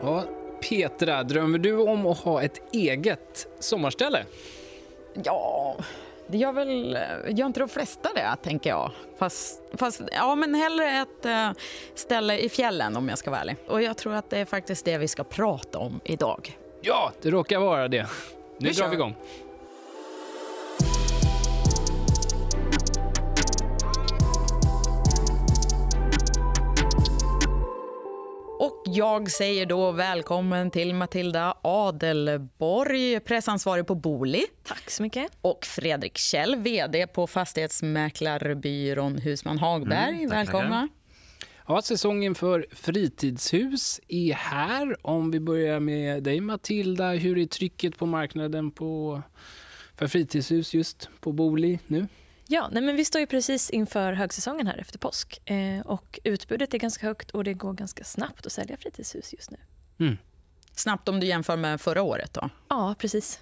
Ja, Petra, drömmer du om att ha ett eget sommarställe? Ja, det gör väl gör inte de flesta det, tänker jag. Fast, fast ja, men hellre ett eh, ställe i fjällen om jag ska vara ärlig. Och jag tror att det är faktiskt det vi ska prata om idag. Ja, det råkar vara det. Nu vi drar kör. vi igång. jag säger då välkommen till Matilda Adelborg, pressansvarig på Booli Tack så mycket. Och Fredrik Kjell, vd på fastighetsmäklarbyrån Husman Hagberg. Mm, Välkomna. Ja, säsongen för fritidshus är här. Om vi börjar med dig, Matilda. Hur är trycket på marknaden på, för fritidshus just på Booli nu? Ja, nej men vi står ju precis inför högsäsongen här efter påsk. Eh, och utbudet är ganska högt och det går ganska snabbt att sälja fritidshus just nu. Mm. Snabbt om du jämför med förra året? då? Ja, precis.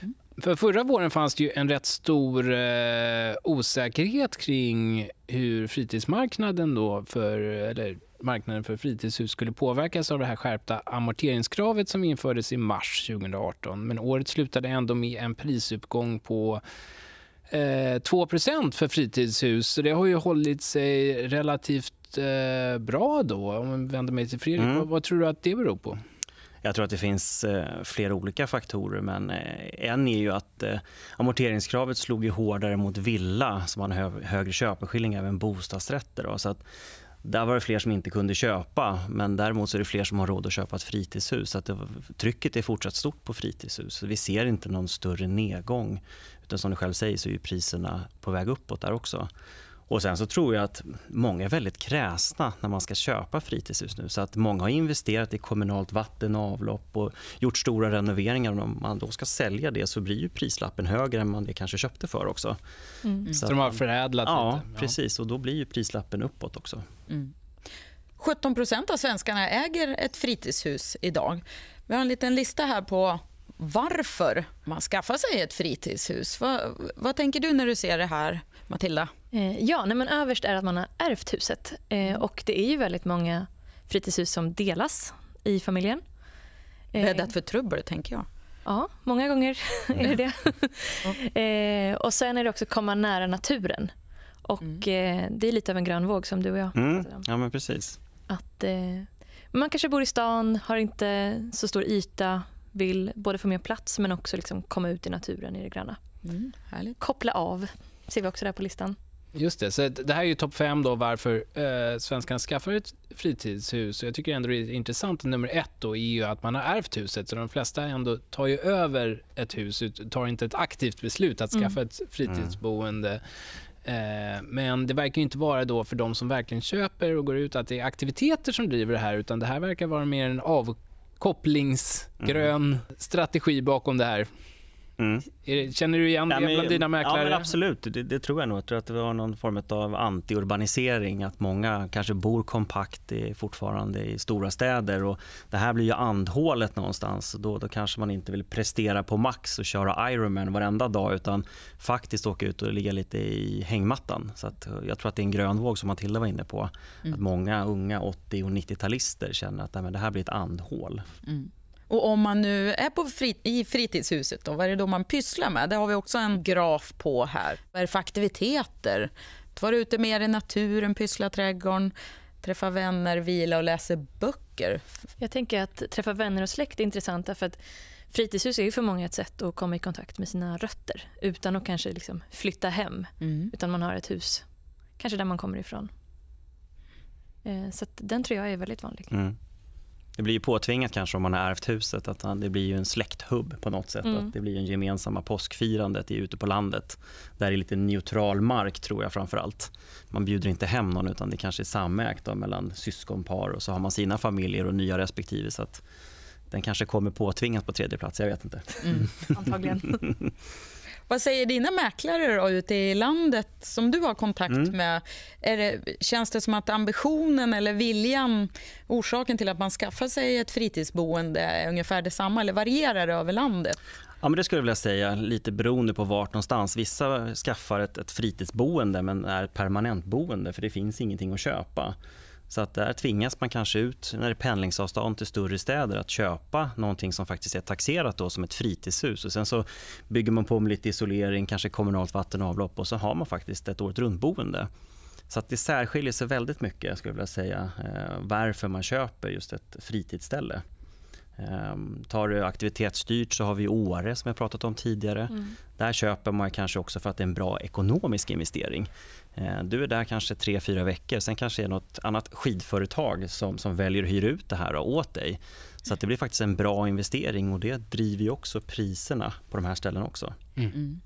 Mm. För förra våren fanns det ju en rätt stor eh, osäkerhet kring hur fritidsmarknaden då för, eller marknaden för fritidshus skulle påverkas av det här skärpta amorteringskravet som infördes i mars 2018. Men året slutade ändå med en prisuppgång på 2 eh, för fritidshus. Så det har ju hållit sig relativt eh, bra då. Om jag vänder mig till Fredrik, mm. vad, vad, tror du att det beror på? Jag tror att det finns eh, flera olika faktorer, men eh, en är ju att eh, amorteringskravet slog ju hårdare mot villa som har hö högre köpeskilling även bostadsrätter. Då, så att där var det fler som inte kunde köpa, men däremot så är det fler som har råd att köpa ett fritidshus. Så att det, trycket är fortsatt stort på fritidshus. vi ser inte någon större nedgång utan som du själv säger så är priserna på väg uppåt där också. Och Sen så tror jag att många är väldigt kräsna när man ska köpa fritidshus nu. Så att Många har investerat i kommunalt vatten och avlopp och gjort stora renoveringar. om man då ska sälja det så blir prislappen högre än man det kanske köpte för. också. Mm. Så, att, de har förädlat lite? Ja, precis. och Då blir prislappen uppåt också. Mm. 17 av svenskarna äger ett fritidshus idag. Vi har en liten lista här på varför man skaffar sig ett fritidshus. Va, vad tänker du när du ser det här, Matilda? Eh, ja, nej, men Överst är att man har ärvt huset. Eh, mm. och Det är ju väldigt många fritidshus som delas i familjen. Räddat eh, för trubbel, tänker jag. Ja, många gånger är det det. eh, och sen är det också att komma nära naturen. Och mm. Det är lite av en grön våg som du och jag mm. Ja, men precis. Att, man kanske bor i stan, har inte så stor yta vill både få mer plats men också liksom komma ut i naturen i det gröna. Mm, Koppla av ser vi också där på listan. Just det. Så det här är ju topp fem då varför eh, svenskarna skaffar ett fritidshus. Jag tycker ändå det är intressant. Nummer ett då är ju att man har ärvt huset. Så de flesta ändå tar ju över ett hus, tar inte ett aktivt beslut att skaffa mm. ett fritidsboende. Eh, men det verkar inte vara då för de som verkligen köper och går ut att det är aktiviteter som driver det här utan det här verkar vara mer en av kopplingsgrön mm. strategi bakom det här. Mm. Känner du igen det ja, bland dina mäklare? Ja, absolut, det, det, tror jag nog. Jag tror att det var någon form av antiurbanisering. Att många kanske bor kompakt i, fortfarande i stora städer. Och det här blir ju andhålet någonstans. Då, då kanske man inte vill prestera på max och köra Ironman varenda dag utan faktiskt åka ut och ligga lite i hängmattan. Så att, eh, jag tror att det är en grön våg som Matilda var inne på. Mm. Att många unga 80 och 90-talister känner att nej, det här blir ett andhål. Mm. Och om man nu är på frit i fritidshuset, då, vad är det då man pysslar med? Det har vi också en graf på här. Vad är det för aktiviteter? Vara ute mer i naturen, pyssla i trädgården, träffa vänner, vila och läsa böcker. Jag tänker att träffa vänner och släkt är intressant. för att fritidshus är ju för många ett sätt att komma i kontakt med sina rötter utan att kanske liksom flytta hem. Mm. Utan man har ett hus, kanske där man kommer ifrån. Eh, så den tror jag är väldigt vanlig. Mm det blir ju påtvingat kanske om man har ärvt huset. Att det blir ju en släkthubb på något sätt. Mm. Att det blir en gemensamma påskfirandet ute på landet. Där det är lite neutral mark tror jag framför allt. Man bjuder inte hem någon utan det kanske är samägt då, mellan syskonpar och så har man sina familjer och nya respektive. Så att den kanske kommer påtvingat på tredje plats, jag vet inte. Mm, antagligen. Vad säger dina mäklare då, ute i landet som du har kontakt mm. med? Det, känns det som att ambitionen eller viljan, orsaken till att man skaffar sig ett fritidsboende är ungefär detsamma eller varierar det över landet? Ja, men det skulle jag vilja säga, lite beroende på vart någonstans. Vissa skaffar ett, ett fritidsboende men är permanentboende för det finns ingenting att köpa. Så att där tvingas man kanske ut när det är pendlingsavstånd till större städer att köpa någonting som faktiskt är taxerat då som ett fritidshus. Och sen så bygger man på med lite isolering, kanske kommunalt vatten och avlopp och så har man faktiskt ett året runt-boende. Så att det särskiljer sig väldigt mycket skulle jag vilja säga eh, varför man köper just ett fritidsställe. Ehm, tar du aktivitetsstyrt så har vi Åre som jag pratat om tidigare. Mm. Där köper man kanske också för att det är en bra ekonomisk investering. Eh, du är där kanske tre fyra veckor, sen kanske det är något annat skidföretag som, som väljer att hyra ut det här åt dig. Så det blir faktiskt en bra investering och det driver också priserna på de här ställena också. Mm. mm.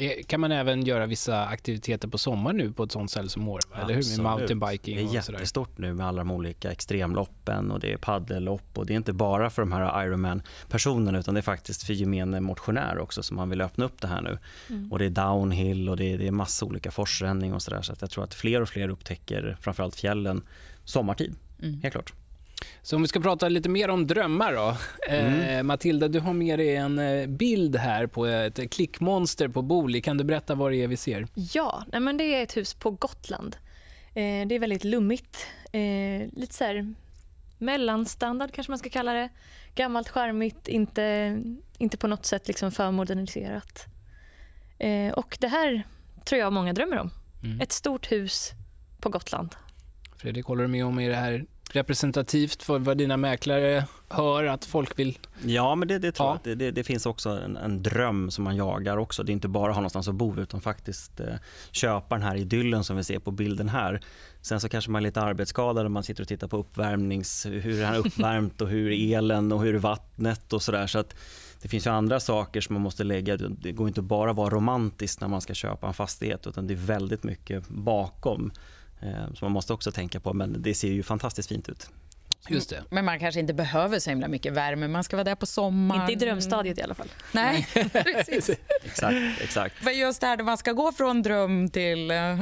Eh, kan man även göra vissa aktiviteter på sommaren nu på ett sånt ställe som Åre? Eller hur? Med mountainbiking och sådär. Det är jättestort nu med alla de olika extremloppen och det är paddellopp och det är inte bara för de här Ironman-personerna utan det är faktiskt för gemene motionär också som man vill öppna upp det här nu. Mm. Och det är downhill och det är, det är massa olika forsränning och sådär så att jag tror att fler och fler upptäcker framförallt fjällen sommartid, mm. helt klart. Så om vi ska prata lite mer om drömmar då. Eh, mm. Eh, Matilda, du har med dig en eh, bild här på ett klickmonster på Boli. Kan du berätta vad det är vi ser? Ja, nej men det är ett hus på Gotland. Eh, det är väldigt lummigt. Eh, lite så här mellanstandard kanske man ska kalla det. Gammalt, charmigt, inte, inte på något sätt liksom för moderniserat. Eh, och det här tror jag många drömmer om. Mm. Ett stort hus på Gotland. Fredrik, håller du med om i det här representativt för vad dina mäklare hör att folk vill? Ja, men det, det tror jag. Det, det, det, finns också en, en, dröm som man jagar. också. Det är inte bara att ha någonstans att bo utan faktiskt eh, köpa den här idyllen som vi ser på bilden här. Sen så kanske man är lite arbetsskadad när man sitter och tittar på uppvärmnings, hur det är uppvärmt och hur elen och hur vattnet och sådär. Så det finns ju andra saker som man måste lägga. Det går inte bara att vara romantisk när man ska köpa en fastighet utan det är väldigt mycket bakom. Eh, Så man måste också tänka på, men det ser ju fantastiskt fint ut. Just det. Men man kanske inte behöver så himla mycket värme. Man ska vara där på sommaren. Inte i drömstadiet i alla fall. Nej, precis. exakt, exakt. Men just det här man ska gå från dröm till eh,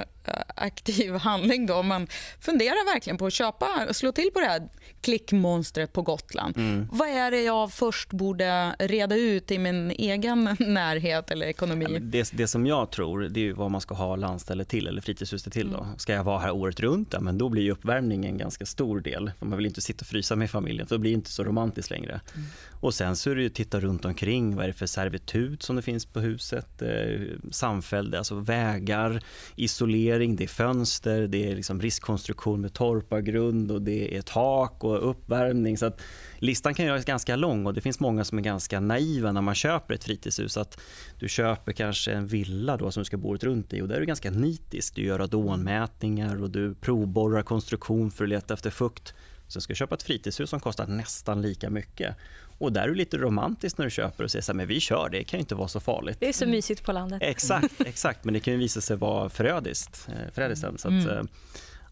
aktiv handling då, om man funderar verkligen på att köpa, slå till på det här klickmonstret på Gotland. Mm. Vad är det jag först borde reda ut i min egen närhet eller ekonomi? Det, det som jag tror det är vad man ska ha landstället till eller fritidshuset till. Då. Mm. Ska jag vara här året runt? Ja, men då blir uppvärmningen en ganska stor del. man vill inte sitta och frysa med familjen för det blir inte så romantiskt längre. Mm. Och sen så är det ju titta runt omkring, vad är det för servitut som det finns på huset? Eh, alltså vägar, isolering, det är fönster, det är liksom riskkonstruktion med torpargrund och det är tak och uppvärmning. Så att listan kan göras ganska lång och det finns många som är ganska naiva när man köper ett fritidshus. Att du köper kanske en villa då som du ska bo runt i och där är du ganska nitisk. Du gör radonmätningar och du provborrar konstruktion för att leta efter fukt. Sen ska du köpa ett fritidshus som kostar nästan lika mycket. Och där är du lite romantiskt när du köper och säger så här, men vi kör, det kan inte vara så farligt. Det är så mm. mysigt på landet. Exakt, exakt men det kan ju visa sig vara förödiskt. Eh, förödiskt sen, så att, mm. eh,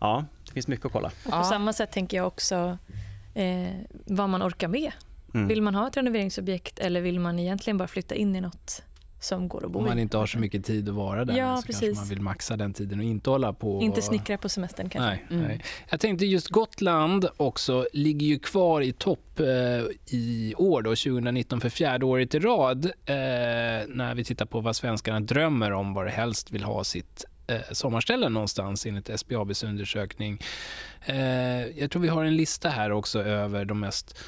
ja, det finns mycket att kolla. Och på samma sätt tänker jag också eh, vad man orkar med. Mm. Vill man ha ett renoveringsobjekt eller vill man egentligen bara flytta in i nåt som går att bo Om man inte har så mycket tid att vara där, ja, så precis. kanske man vill maxa den tiden och inte hålla på... Inte snickra på semestern kanske. Nej, mm. nej. Jag tänkte just Gotland också ligger ju kvar i topp eh, i år då, 2019 för fjärde året i rad eh, när vi tittar på vad svenskarna drömmer om, var de helst vill ha sitt eh, sommarställen någonstans enligt SBABs undersökning. Eh, jag tror vi har en lista här också över de mest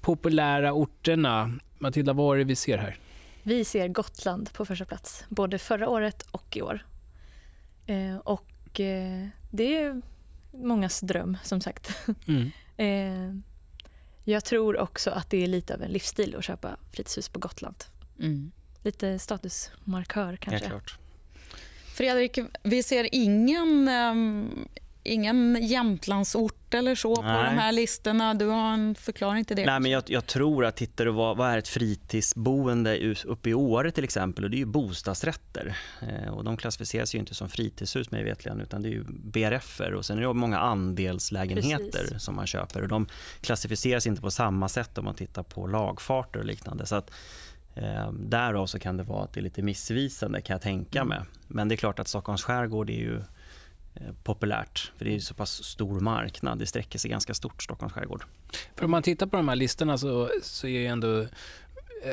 populära orterna. Matilda, vad är det vi ser här? Vi ser Gotland på första plats, både förra året och i år. Eh, och eh, det är mångas dröm, som sagt. Mm. eh, jag tror också att det är lite av en livsstil att köpa fritidshus på Gotland. Mm. Lite statusmarkör, kanske. Ja, klart. Fredrik, vi ser ingen ehm, ingen Jämtlandsort eller så Nej. på de här listorna. Du har en förklaring till det? Nej, men jag, jag tror att tittar du vad, vad är ett fritidsboende uppe i Åre till exempel, och det är ju bostadsrätter. Eh, och de klassificeras ju inte som fritidshus mig vetligen, utan det är ju brf -er. och sen är det många andelslägenheter Precis. som man köper och de klassificeras inte på samma sätt om man tittar på lagfarter och liknande. Så att, eh, därav så kan det vara att det är lite missvisande kan jag tänka mm. mig. Men det är klart att Stockholms skärgård är ju Eh, populärt. För det är så pass stor marknad, det sträcker sig ganska stort, Stockholms skärgård. För om man tittar på de här listorna så, så är ju ändå eh,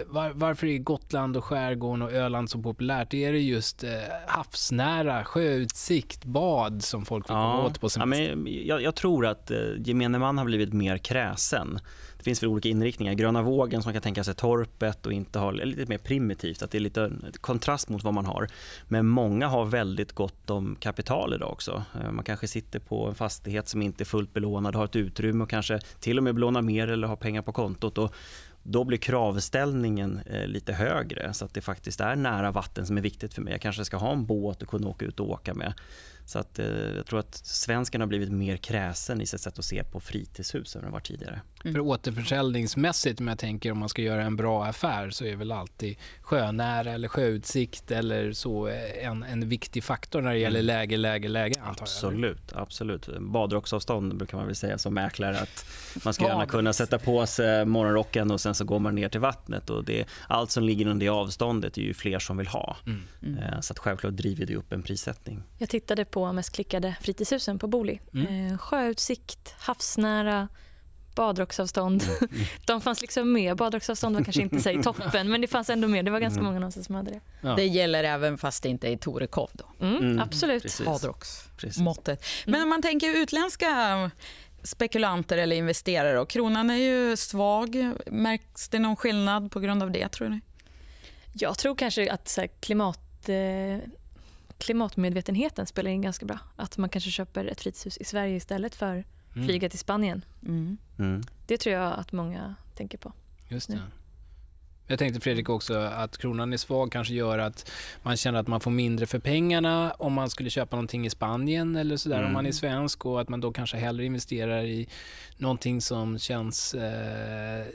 var, varför är Gotland och skärgården och Öland så populärt? Är det just eh, havsnära, sjöutsikt, bad som folk vill komma ja, åt på semester? Ja, men jag, jag, tror att eh, gemene man har blivit mer kräsen det finns väl olika inriktningar. Gröna vågen som kan tänka sig torpet och inte ha, lite mer primitivt, att det är lite kontrast mot vad man har. Men många har väldigt gott om kapital idag också. Eh, man kanske sitter på en fastighet som inte är fullt belånad, har ett utrymme och kanske till och med belånar mer eller har pengar på kontot. Och då blir kravställningen eh, lite högre så att det faktiskt är nära vatten som är viktigt för mig. Jag kanske ska ha en båt och kunna åka ut och åka med. Så att, eh, jag tror att svensken har blivit mer kräsen i sitt sätt att se på fritidshus än vad var tidigare. Mm. För återförsäljningsmässigt, om jag tänker om man ska göra en bra affär så är väl alltid sjönära eller sjöutsikt eller så eh, en, en viktig faktor när det gäller mm. läge, läge, läge Absolut, absolut. Badrocksavstånd brukar man väl säga som mäklare att man ska gärna kunna sätta på sig morgonrocken och sen så går man ner till vattnet och det, allt som ligger under det avståndet är ju fler som vill ha. Mm. Mm. Så att självklart driver det upp en prissättning. Jag tittade på två mest klickade fritidshusen på Boli. Mm. Eh, sjöutsikt, havsnära, badrocksavstånd. Mm. De fanns liksom med. Badrocksavstånd var kanske inte i toppen, men det fanns ändå med. Det var ganska mm. många någonstans som hade det. Ja. Det gäller även fast det inte är i Torekov då? Mm, mm. Absolut. Badrocksmåttet. Men mm. om man tänker utländska spekulanter eller investerare då? Kronan är ju svag. Märks det någon skillnad på grund av det tror ni? Jag tror kanske att klimat eh, klimatmedvetenheten spelar in ganska bra. Att man kanske köper ett fritidshus i Sverige istället för mm. flyga till Spanien. Mm. Mm. Det tror jag att många tänker på. Just det. Nu. Jag tänkte Fredrik också att kronan är svag kanske gör att man känner att man får mindre för pengarna om man skulle köpa någonting i Spanien eller sådär mm. om man är mm. svensk och att man då kanske hellre investerar i någonting som känns eh,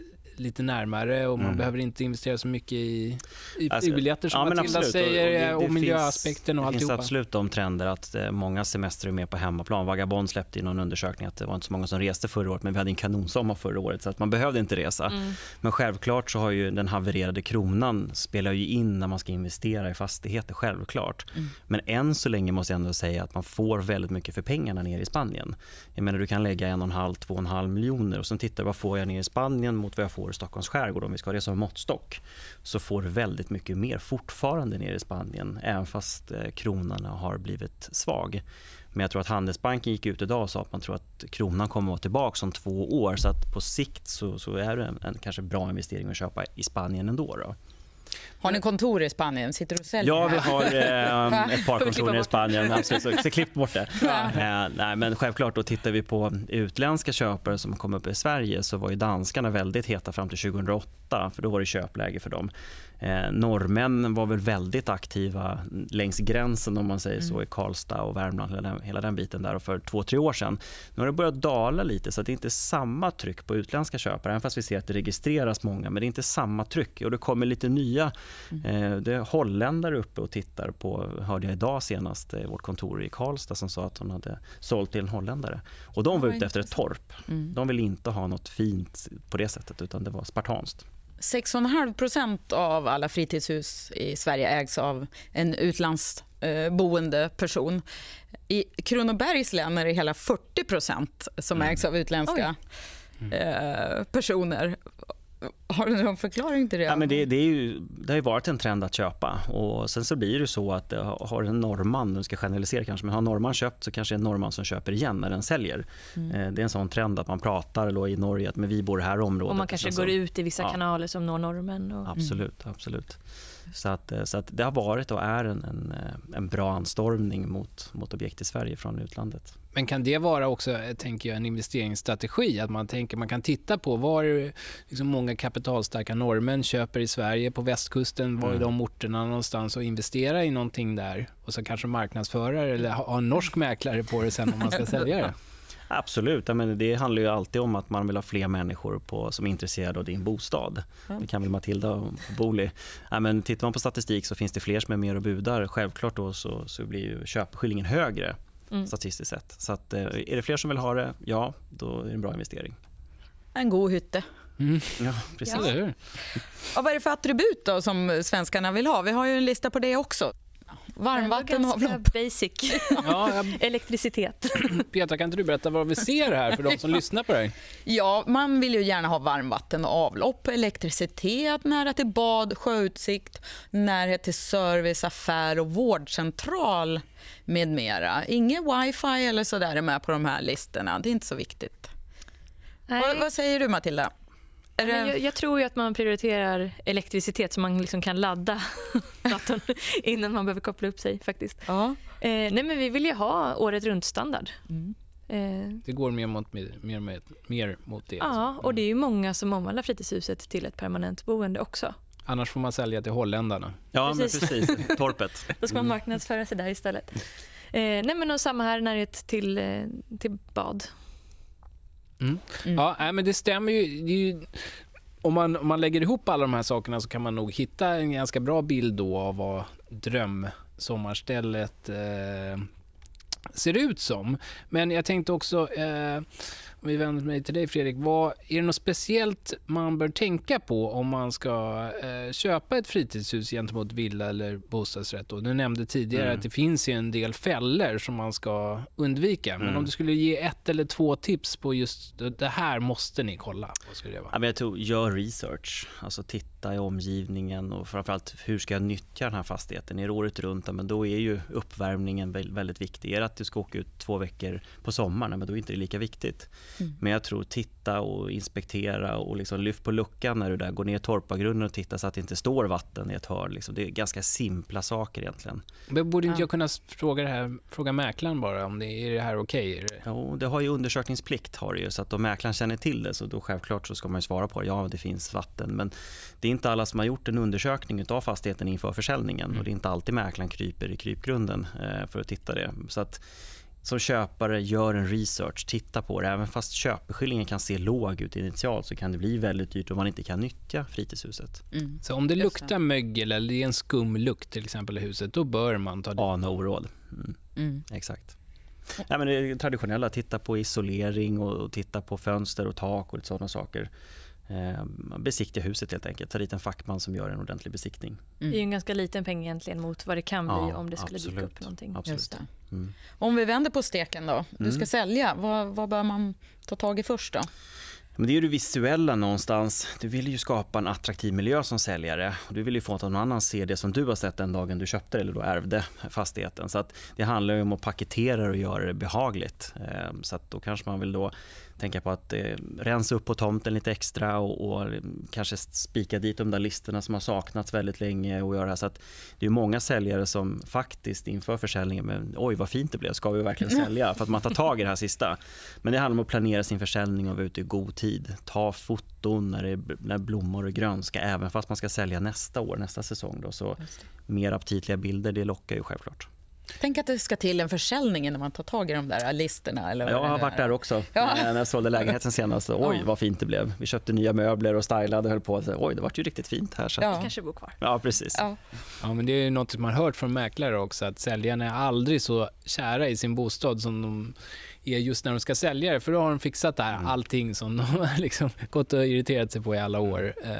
lite närmare och man mm. behöver inte investera så mycket i, i alltså, biljetter som ja, Matilda absolut. säger och, det, det och miljöaspekten och alltihopa. Det finns absolut de trender att eh, många semester är mer på hemmaplan. Vagabond släppte i någon undersökning att det var inte så många som reste förra året men vi hade en kanonsommar förra året så att man behövde inte resa. Mm. Men självklart så har ju den havererade kronan spelar ju in när man ska investera i fastigheter, självklart. Mm. Men än så länge måste jag ändå säga att man får väldigt mycket för pengarna nere i Spanien. Jag menar du kan lägga 1,5-2,5 miljoner och sen tittar vad får jag ner i Spanien mot vad jag får får Stockholms skärgård, om vi ska ha det som måttstock, så får väldigt mycket mer fortfarande nere i Spanien, även fast eh, kronan har blivit svag. Men jag tror att Handelsbanken gick ut idag och sa att man tror att kronan kommer att vara tillbaka om två år. Så att på sikt så, så är det en, en kanske bra investering att köpa i Spanien ändå. Då. Har ni kontor i Spanien? Sitter och säljer? Ja, vi har eh, um, ett par kontor i Spanien. Absolut, så, så klipp bort det. Ja. Eh, nej, men självklart, då tittar vi på utländska köpare som kom upp i Sverige så var ju danskarna väldigt heta fram till 2008, för då var det köpläge för dem. Eh, norrmännen var väl väldigt aktiva längs gränsen om man säger mm. i Karlstad och Värmland, hela den, hela den biten där och för två, tre år sedan. Nu har det börjat dala lite så det är inte samma tryck på utländska köpare, även fast vi ser att det registreras många, men det är inte samma tryck och det kommer lite nya. Mm. Eh, det är holländare uppe och tittar på, hörde jag idag senast, i eh, vårt kontor i Karlstad som sa att hon hade sålt till en holländare och de var, ute efter ett torp. Mm. De ville inte ha nåt fint på det sättet utan det var spartanskt. 6,5 procent av alla fritidshus i Sverige ägs av en utlandsboende person. I Kronobergs län är det hela 40 procent som mm. ägs av utländska Oj. Mm. Eh, personer. Har du någon förklaring till det? Ja, men det, det, är ju, det har ju varit en trend att köpa. Och sen så blir det så att eh, har en norrman, nu ska generalisera kanske, men har norrman köpt så kanske det är en norrman som köper igen när den säljer. Mm. Eh, det är en sån trend att man pratar då, i Norge att men vi bor i det här området. Och man kanske och alltså, så, går ut i vissa ja. kanaler som når norrmän. Och... Mm. Absolut, absolut. Så, att, eh, så att det har varit och är en, en, en bra anstormning mot, mot objekt i Sverige från utlandet. Men kan det vara också, eh, tänker jag, en investeringsstrategi? Att man tänker man kan titta på var liksom många kapitalstarka norrmän köper i Sverige, på västkusten, var är mm. de orterna någonstans och investera i någonting där och så kanske marknadsföra eller ha en norsk mäklare på det sen om man ska sälja det. Absolut. det handlar ju alltid om att man vill ha fler människor på, som är intresserade av din bostad. Mm. Det kan väl Matilda och Boli. men tittar man på statistik så finns det fler som är mer och budar. Självklart då så, så blir köpeskillingen högre mm. statistiskt sett. Så att, eh, är det fler som vill ha det, ja, då är det en bra investering. En god hytte. Mm. Ja, precis. Ja. Och vad är det för attribut då som svenskarna vill ha? Vi har ju en lista på det också. Varmvattenavlopp. basic. ja, jag... Elektricitet. Petra, kan inte du berätta vad vi ser här för de som lyssnar på dig? Ja, man vill ju gärna ha varmvatten och avlopp, elektricitet, nära till bad, sjöutsikt, närhet till service, affär och vårdcentral med mera. Inget wifi eller sådär är med på de här listorna. Det är inte så viktigt. Vad, vad säger du, Matilda? Det... Jag, jag, tror ju att man prioriterar elektricitet så man liksom kan ladda datorn innan man behöver koppla upp sig. faktiskt. Ja. Eh, nej, men vi vill ju ha året runt-standard. Mm. Eh. Det går mer mot, mer, mer, mer mot det. Ja, alltså. och det är mm. många som omvandlar fritidshuset till ett permanent boende också. Annars får man sälja till holländarna. Ja, precis. Men precis. Torpet. Då ska man mm. marknadsföra sig där istället. Eh, nej, men och samma här, närhet till, eh, till bad. Mm. mm. Ja, men det stämmer ju, det ju. om, man, om man lägger ihop alla de här sakerna så kan man nog hitta en ganska bra bild då av vad drömsommarstället eh, ser ut som. Men jag tänkte också eh, vi vänder mig till dig Fredrik. Vad, är det något speciellt man bör tänka på om man ska eh, köpa ett fritidshus gentemot villa eller bostadsrätt? Då? Du nämnde tidigare mm. att det finns en del fällor som man ska undvika. Men mm. om du skulle ge ett eller två tips på just det här måste ni kolla. Vad skulle det vara? Jag tror, gör research. Alltså titta i omgivningen och framförallt hur ska jag nyttja den här fastigheten? Är det året runt? Men då är ju uppvärmningen väldigt viktig. Är det att du ska åka ut två veckor på sommaren? Men då är inte lika viktigt. Mm. Men jag tror titta och inspektera och liksom lyft på luckan när du där går ner i torpargrunden och titta så att det inte står vatten i ett hörn. Liksom. Det är ganska simpla saker egentligen. Men borde inte jag kunna fråga, det här, fråga mäklaren bara om det är det här okej? Okay? Jo, det har ju undersökningsplikt har det ju, så att om mäklaren känner till det så då självklart så ska man svara på det. Ja, det finns vatten. Men det är inte alla som har gjort en undersökning av fastigheten inför försäljningen mm. och det är inte alltid mäklaren kryper i krypgrunden eh, för att titta det. Så att som köpare gör en research, titta på det. Även fast köpeskillingen kan se låg ut initialt så kan det bli väldigt dyrt om man inte kan nyttja fritidshuset. Mm. Så om det luktar mögel eller det är en skum lukt till exempel i huset, då bör man ta det? Ana oråd. Mm. Mm. Exakt. Ja, men det traditionella, titta på isolering och titta på fönster och tak och sådana saker. Ehm, besiktiga huset helt enkelt. Ta dit en fackman som gör en ordentlig besiktning. Mm. Det är en ganska liten peng egentligen mot vad det kan bli ja, om det skulle absolut. dyka upp någonting. Absolut. Mm. Om vi vänder på steken då. Du ska mm. sälja. Vad, vad bör man ta tag i först då? Men det är det visuella någonstans. Du vill ju skapa en attraktiv miljö som säljare. Du vill ju få att någon annan ser det som du har sett den dagen du köpte eller då ärvde fastigheten. Så att det handlar om att paketera och göra det behagligt. Ehm, så att då kanske man vill då tänka på att eh, rensa upp på tomten lite extra och, och eh, kanske spika dit de där listorna som har saknats väldigt länge och göra så att det är många säljare som faktiskt inför försäljningen men oj vad fint det blev, ska vi verkligen sälja? För att man tar tag i det här sista. Men det handlar om att planera sin försäljning och vara ute i god tid. Ta foton när, det, när blommor och grönska även fast man ska sälja nästa år, nästa säsong då, så mer aptitliga bilder det lockar ju självklart. Tänk att det ska till en försäljning innan man tar tag i de där listerna. Eller jag har varit där också. Ja. När jag sålde lägenheten senast. Oj, vad fint det blev. Vi köpte nya möbler och stylade. Och höll på. Oj, det var ju riktigt fint här. Så ja. kanske bor kvar. Ja, precis. Ja. ja. men det är något man har hört från mäklare också. Att säljarna är aldrig så kära i sin bostad som de är just när de ska sälja det. För då har de fixat det här, mm. allting som de har liksom gått och irriterat sig på i alla år. Eh,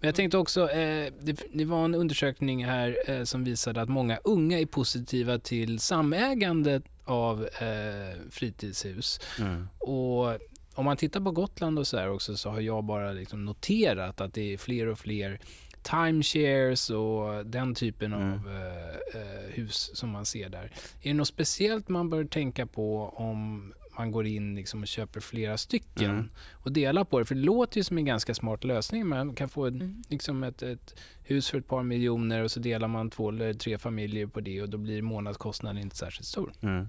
men jag tänkte också, eh, det var en undersökning här eh, som visade att många unga är positiva till samägandet av fritidshus. Mm. Och om man tittar på Gotland och så också så har jag bara liksom noterat att det är fler och fler timeshares och den typen mm. av eh, eh, hus som man ser där. Är det något speciellt man bör tänka på om man går in liksom och köper flera stycken mm. och delar på det? För det låter ju som en ganska smart lösning. Man kan få mm. liksom ett, ett, hus för ett par miljoner och så delar man två eller tre familjer på det och då blir månadskostnaden inte särskilt stor. Mm.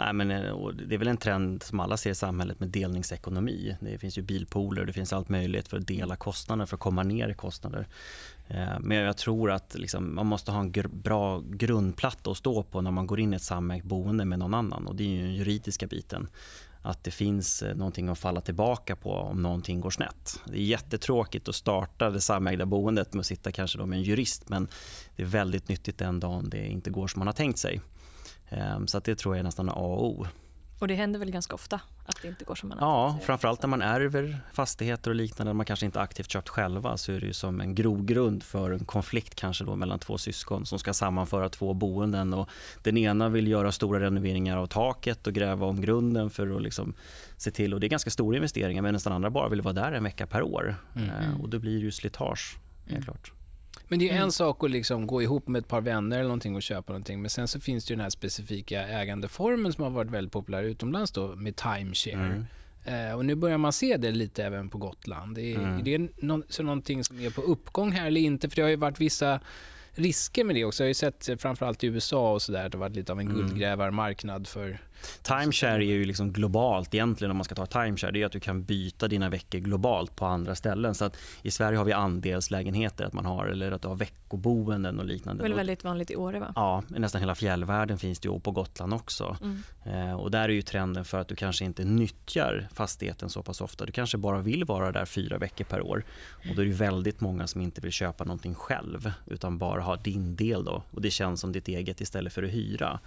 Nej, men, eh, det är väl en trend som alla ser i samhället med delningsekonomi. Det finns ju bilpooler, det finns allt möjligt för att dela kostnader, för att komma ner i kostnader. Eh, men jag tror att liksom, man måste ha en gr bra grundplatta att stå på när man går in i ett samägt boende med någon annan och det är den juridiska biten att det finns eh, någonting att falla tillbaka på om någonting går snett. Det är jättetråkigt att starta det samägda boendet med att sitta kanske med en jurist men det är väldigt nyttigt den dagen det inte går som man har tänkt sig. Ehm, så att det tror jag är nästan A och O. Och det händer väl ganska ofta att det inte går som man Ja, tänkt framförallt när man ärver fastigheter och liknande, man kanske inte aktivt köpt själva, så är det ju som en grogrund för en konflikt kanske då mellan två syskon som ska sammanföra två boenden och den ena vill göra stora renoveringar av taket och gräva om grunden för att liksom se till, och det är ganska stora investeringar, men nästan andra bara vill vara där en vecka per år mm. Ehm, och då blir det ju slitage, helt mm. klart. Men det är ju mm. en sak att liksom gå ihop med ett par vänner eller någonting och köpa någonting. Men sen så finns det ju den här specifika ägandeformen som har varit väldigt populär utomlands då med timeshare. Mm. Eh, och nu börjar man se det lite även på Gotland. Det är, mm. det någon, så någonting som är på uppgång här eller inte? För det har ju varit vissa risker med det också. Jag har ju sett framförallt i USA och sådär att det har varit lite av en mm. guldgrävarmarknad för Timeshare är ju liksom globalt egentligen om man ska ta timeshare. Det är att du kan byta dina veckor globalt på andra ställen. Så att I Sverige har vi andelslägenheter att man har eller att du har veckoboenden och liknande. Det är väldigt vanligt i Åre va? Ja, nästan hela fjällvärlden finns det och på Gotland också. Mm. Eh, och där är ju trenden för att du kanske inte nyttjar fastigheten så pass ofta. Du kanske bara vill vara där fyra veckor per år. Och då är det väldigt många som inte vill köpa någonting själv utan bara ha din del då. Och det känns som ditt eget istället för att hyra.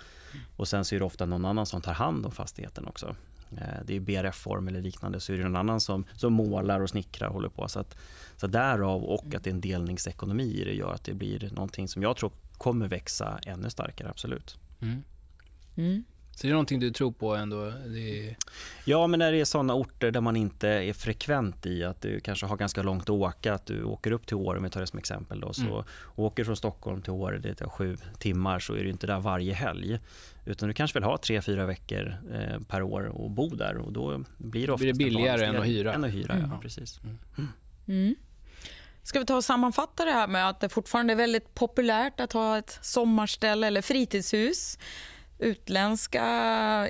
Och sen så är det ofta någon annan som tar hand om fastigheten också. Eh, det är BRF-form eller liknande, så är det någon annan som, som målar och snickrar. håller på. Så, att, så därav och att det är en delningsekonomi i det gör att det blir någonting som jag tror kommer växa ännu starkare, absolut. Mm. Mm. Så det är någonting du tror på ändå? Är... Ja, men när det är såna orter där man inte är frekvent i, att du kanske har ganska långt att åka, att du åker upp till Åre om vi tar det som exempel då, så mm. åker från Stockholm till Åre, det tar sju timmar, så är du inte där varje helg. Utan du kanske vill ha tre, fyra veckor eh, per år och bo där och då blir det, blir det billigare än att hyra. Än att hyra mm. ja, precis. Mm. Mm. mm. Ska vi ta och sammanfatta det här med att det fortfarande är väldigt populärt att ha ett sommarställe eller fritidshus utländska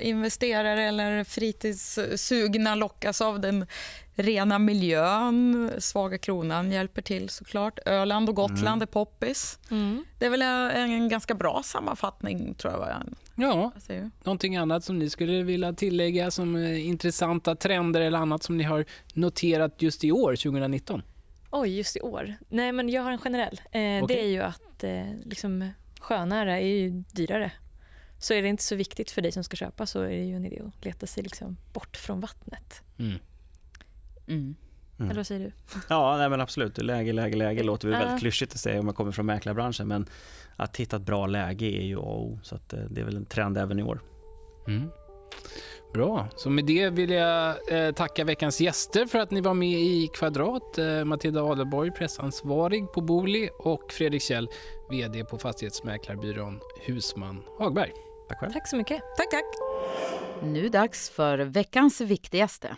investerare eller fritidssugna lockas av den rena miljön. Svaga kronan hjälper till såklart. Öland och Gotland mm. är poppis. Mm. Det är väl en, ganska bra sammanfattning tror jag. Ja, någonting annat som ni skulle vilja tillägga som eh, intressanta trender eller annat som ni har noterat just i år, 2019? Oj, just i år? Nej, men jag har en generell. Eh, okay. Det är ju att eh, liksom, sjönära är dyrare så är det inte så viktigt för dig som ska köpa så är det ju en idé att leta sig liksom bort från vattnet. Mm. Mm. mm. Eller vad säger du? Ja, nej, men absolut. Läge, läge, läge låter väl väldigt klyschigt att säga om man kommer från mäklarbranschen. Men att hitta ett bra läge är ju A och O. Eh, det är väl en trend även i år. Mm. Bra. Så med det vill jag eh, tacka veckans gäster för att ni var med i Kvadrat. Eh, Matilda Adelborg, pressansvarig på Booli och Fredrik Kjell, VD på fastighetsmäklarbyrån Husman Hagberg. Tack själv. Tack så mycket. Tack, tack. Nu dags för veckans viktigaste.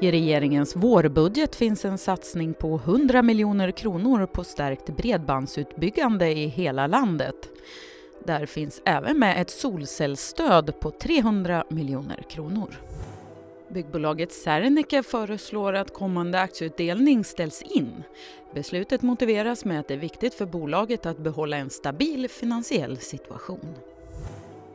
I regeringens vårbudget finns en satsning på 100 miljoner kronor på stärkt bredbandsutbyggande i hela landet. Där finns även med ett solcellsstöd på 300 miljoner kronor. Byggbolaget Serneke föreslår att kommande aktieutdelning ställs in. Beslutet motiveras med att det är viktigt för bolaget att behålla en stabil finansiell situation.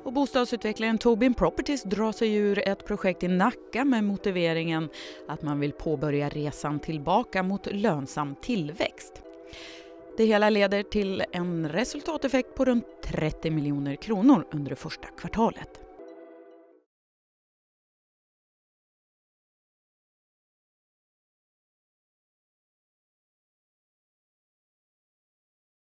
Och bostadsutvecklaren Tobin Properties drar sig ur ett projekt i Nacka med motiveringen att man vill påbörja resan tillbaka mot lönsam tillväxt. Det hela leder till en resultateffekt på runt 30 miljoner kronor under det första kvartalet.